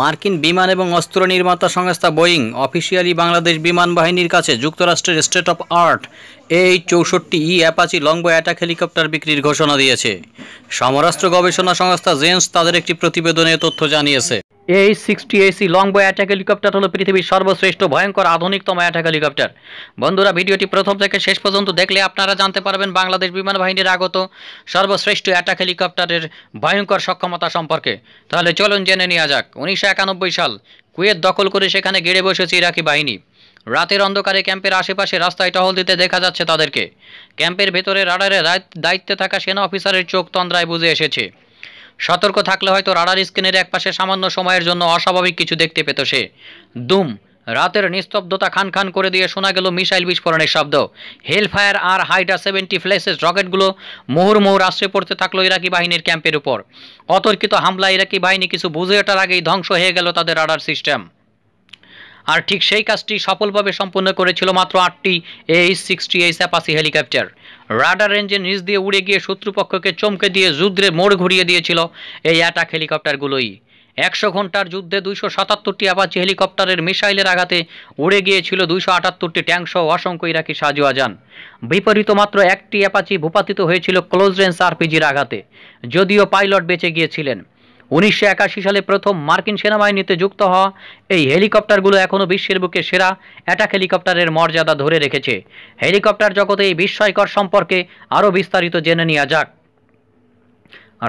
মার্কিন বিমান এবং অস্ত্র নির্মাতা সংস্থা বোয়িং অফিসিয়ালি বাংলাদেশ বিমান বাহিনীর কাছে যুক্তরাষ্ট্রের স্টেট অফ আর্ট এই চৌষট্টি E e Apache Longbow attack helicopter বিক্রির ঘোষণা দিয়েছে সমরাষ্ট্র গবেষণা সংস্থা জেন্স তাদের একটি প্রতিবেদনে তথ্য জানিয়েছে এই সিক্সটি এসি লং বয় অ্যাটাক হেলিকপ্টার হলো পৃথিবীর সর্বশ্রেষ্ঠ ভয়ঙ্কর আধুনিকতম অ্যাটাক হেলিকপ্টার বন্ধুরা ভিডিওটি প্রথম থেকে শেষ পর্যন্ত দেখলে আপনারা জানতে পারবেন বাংলাদেশ বিমান বাহিনীর আগত সর্বশ্রেষ্ঠ অ্যাটাক হেলিকপ্টারের ভয়ঙ্কর সক্ষমতা সম্পর্কে তাহলে চলুন জেনে নেওয়া যাক উনিশশো সাল কুয়েত দখল করে সেখানে গেড়ে বসেছে ইরাকি বাহিনী রাতের অন্ধকারে ক্যাম্পের আশেপাশে রাস্তায় টহল দিতে দেখা যাচ্ছে তাদেরকে ক্যাম্পের ভেতরে রাডারে দায়িত্বে থাকা সেনা অফিসারের চোখ তন্দ্রায় বুঝে এসেছে সতর্ক থাকলে হয়তো রাডার স্ক্রিনের একপাশে সামান্য সময়ের জন্য অস্বাভাবিক কিছু দেখতে পেত সে দুম রাতের নিস্তব্ধতা খান খান করে দিয়ে শোনা গেল মিসাইল বিস্ফোরণের শব্দ হেলফায়ার আর হাইডা সেভেন্টি ফ্লেসেস রকেটগুলো মুহুর্মুহুর আশ্রয় পড়তে থাকলো ইরাকি বাহিনীর ক্যাম্পের উপর অতর্কিত হামলা ইরাকি বাহিনী কিছু বুঝে ওঠার আগেই ধ্বংস হয়ে গেল তাদের রাডার সিস্টেম আর ঠিক সেই কাজটি সফলভাবে সম্পন্ন করেছিল মাত্র আটটি H sixty H Apache helicopter radar রেঞ্জের নিচ দিয়ে উড়ে গিয়ে শত্রুপক্ষকে চমকে দিয়ে যুদ্ধে মোড় ঘুরিয়ে দিয়েছিল এই অ্যাটাক হেলিকপ্টারগুলোই একশো ঘন্টার যুদ্ধে দুইশো সাতাত্তরটি আপাচি হেলিকপ্টারের মিসাইলের আঘাতে উড়ে গিয়েছিল দুইশো আটাত্তরটি সহ অসংখ্য ইরাকি সাজোয়া যান বিপরীত মাত্র একটি অ্যাপাচি ভূপাতিত হয়েছিল ক্লোজ রেঞ্জ আরপিজির আঘাতে যদিও পাইলট বেঁচে গিয়েছিলেন উনিশশো সালে প্রথম মার্কিন সেনাবাহিনীতে যুক্ত হওয়া এই হেলিকপ্টারগুলো এখনও বিশ্বের বুকে সেরা অ্যাটাক হেলিকপ্টারের মর্যাদা ধরে রেখেছে হেলিকপ্টার জগতে এই বিস্ময়কর সম্পর্কে আরও বিস্তারিত জেনে নেওয়া যাক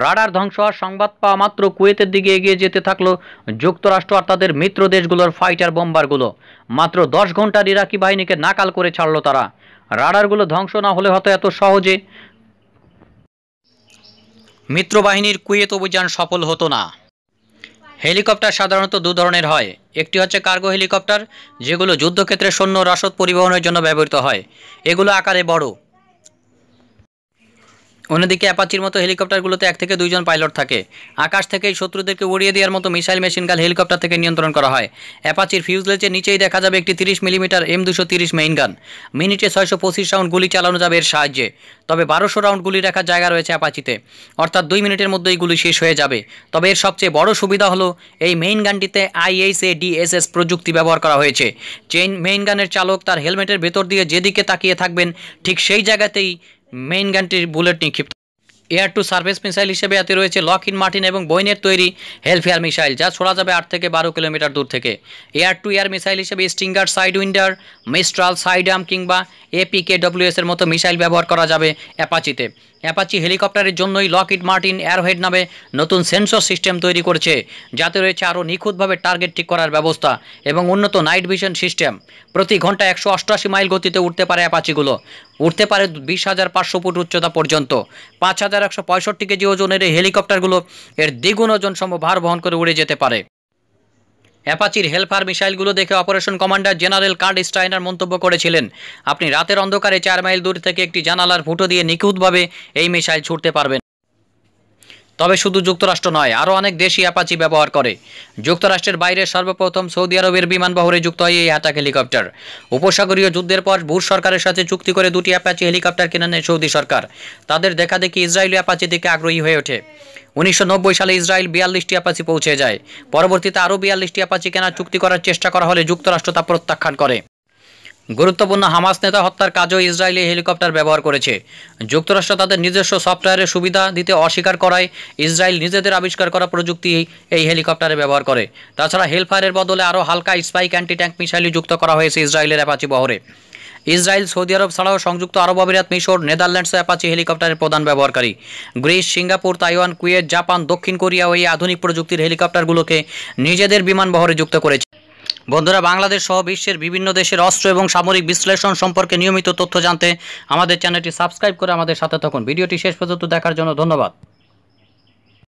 রাডার ধ্বংস হওয়ার সংবাদ পাওয়া মাত্র কুয়েতের দিকে এগিয়ে যেতে থাকলো যুক্তরাষ্ট্র আর তাদের মিত্র দেশগুলোর ফাইটার বোম্বারগুলো মাত্র দশ ঘন্টার ইরাকি বাহিনীকে নাকাল করে ছাড়লো তারা রাডারগুলো ধ্বংস না হলে হয়তো এত সহজে মিত্রবাহিনীর কুয়েত অভিযান সফল হতো না হেলিকপ্টার সাধারণত দু ধরনের হয় একটি হচ্ছে কার্গো হেলিকপ্টার যেগুলো যুদ্ধক্ষেত্রে সৈন্য রসদ পরিবহনের জন্য ব্যবহৃত হয় এগুলো আকারে বড় অন্যদিকে অ্যাপাচির মতো হেলিকপ্টারগুলোতে এক থেকে দুইজন পাইলট থাকে আকাশ থেকেই শত্রুদেরকে উড়িয়ে দেওয়ার মতো মিসাইল মেশিনগাল হেলিকপ্টার থেকে নিয়ন্ত্রণ করা হয় অ্যাপাচির ফিউজলেজের নিচেই দেখা যাবে একটি তিরিশ মিলিমিটার এম দুশো তিরিশ মেইন গান মিনিটে ছয়শো পঁচিশ রাউন্ড গুলি চালানো যাবে এর সাহায্যে তবে বারোশো রাউন্ড গুলি রাখার জায়গা রয়েছে অ্যাপাচিতে অর্থাৎ দুই মিনিটের মধ্যেই গুলি শেষ হয়ে যাবে তবে এর সবচেয়ে বড় সুবিধা হলো এই মেইন গানটিতে আইএইচএ ডিএসএস প্রযুক্তি ব্যবহার করা হয়েছে চেইন মেইন গানের চালক তার হেলমেটের ভেতর দিয়ে যেদিকে তাকিয়ে থাকবেন ঠিক সেই জায়গাতেই মেইন গানটির বুলেট নিক্ষিপ্ত এয়ার টু সার্ভিস মিসাইল হিসেবে এতে রয়েছে লক ইন মার্টিন এবং বইনের তৈরি হেলফেয়ার মিসাইল যা ছোড়া যাবে আট থেকে বারো কিলোমিটার দূর থেকে এয়ার টু এয়ার মিসাইল হিসেবে স্টিঙ্গার সাইড উইন্ডার মিস্ট্রাল সাইডাম কিংবা এপিকে ডব্লিউএস এর মতো মিসাইল ব্যবহার করা যাবে অ্যাপাচিতে অ্যাপাচি হেলিকপ্টারের জন্যই লকিড মার্টিন এয়ারহেড নামে নতুন সেন্সর সিস্টেম তৈরি করেছে যাতে রয়েছে আরও নিখুঁতভাবে টার্গেট ঠিক করার ব্যবস্থা এবং উন্নত নাইট ভিশন সিস্টেম প্রতি ঘন্টা একশো অষ্টআশি মাইল গতিতে উঠতে পারে অ্যাপাচিগুলো উঠতে পারে বিশ হাজার পাঁচশো ফুট উচ্চতা পর্যন্ত পাঁচ হাজার একশো পঁয়ষট্টি কেজি ওজনের এই হেলিকপ্টারগুলো এর দ্বিগুণ ওজন সম্ভব ভার বহন করে উড়ে যেতে পারে অ্যাপাচির হেলফার মিসাইলগুলো দেখে অপারেশন কমান্ডার জেনারেল কার্ড স্টাইনার মন্তব্য করেছিলেন আপনি রাতের অন্ধকারে চার মাইল দূর থেকে একটি জানালার ফুটো দিয়ে নিখুঁতভাবে এই মিসাইল ছুটতে পারবেন তবে শুধু যুক্তরাষ্ট্র নয় আরও অনেক দেশই অ্যাপাচি ব্যবহার করে যুক্তরাষ্ট্রের বাইরে সর্বপ্রথম সৌদি আরবের বিমান বহরে যুক্ত হয় এই আটাক হেলিকপ্টার উপসাগরীয় যুদ্ধের পর বুশ সরকারের সাথে চুক্তি করে দুটি অ্যাপাচি হেলিকপ্টার কিনে নেয় সৌদি সরকার তাদের দেখাদেখি ইসরায়েলি অ্যাপাচি দিকে আগ্রহী হয়ে ওঠে উনিশশো সালে ইসরায়েল বিয়াল্লিশটি অ্যাপাচি পৌঁছে যায় পরবর্তীতে আরও বিয়াল্লিশটি অ্যাপাচি কেনার চুক্তি করার চেষ্টা করা হলে যুক্তরাষ্ট্র তা প্রত্যাখ্যান করে গুরুত্বপূর্ণ হামাস নেতা হত্যার কাজও ইসরায়েলি হেলিকপ্টার ব্যবহার করেছে যুক্তরাষ্ট্র তাদের নিজস্ব সফটওয়্যারের সুবিধা দিতে অস্বীকার করায় ইসরায়েল নিজেদের আবিষ্কার করা প্রযুক্তি এই হেলিকপ্টারে ব্যবহার করে তাছাড়া হেলফায়ারের বদলে আরও হালকা স্পাইক অ্যান্টি ট্যাঙ্ক মিসাইলই যুক্ত করা হয়েছে ইসরায়েলের অ্যাপাচি বহরে ইসরায়েল সৌদি আরব ছাড়াও সংযুক্ত আরব আমিরাত মিশর নেদারল্যান্ডস অ্যাপাচি হেলিকপ্টারের প্রধান ব্যবহারকারী Greece Singapore Taiwan Kuwait Japan দক্ষিণ কোরিয়া এই আধুনিক প্রযুক্তির হেলিকপ্টারগুলোকে নিজেদের বিমান বহরে যুক্ত করেছে বন্ধুরা বাংলাদেশ সহ বিশ্বের বিভিন্ন দেশের অস্ত্র এবং সামরিক বিশ্লেষণ সম্পর্কে নিয়মিত তথ্য জানতে আমাদের চ্যানেলটি সাবস্ক্রাইব করে আমাদের সাথে থাকুন ভিডিওটি শেষ পর্যন্ত দেখার জন্য ধন্যবাদ